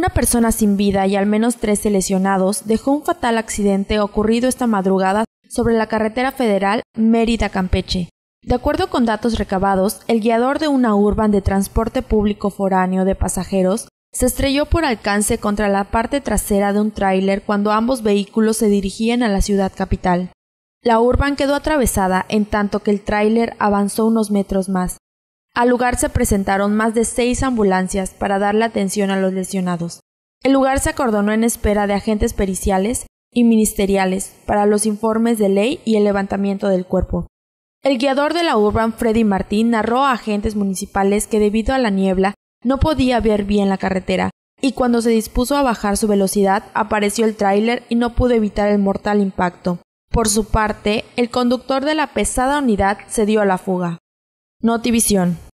Una persona sin vida y al menos 13 lesionados dejó un fatal accidente ocurrido esta madrugada sobre la carretera federal Mérida-Campeche. De acuerdo con datos recabados, el guiador de una urban de transporte público foráneo de pasajeros se estrelló por alcance contra la parte trasera de un tráiler cuando ambos vehículos se dirigían a la ciudad capital. La urban quedó atravesada en tanto que el tráiler avanzó unos metros más, al lugar se presentaron más de seis ambulancias para dar la atención a los lesionados. El lugar se acordonó en espera de agentes periciales y ministeriales para los informes de ley y el levantamiento del cuerpo. El guiador de la Urban, Freddy Martín, narró a agentes municipales que debido a la niebla no podía ver bien la carretera, y cuando se dispuso a bajar su velocidad apareció el tráiler y no pudo evitar el mortal impacto. Por su parte, el conductor de la pesada unidad se dio a la fuga. Notivisión.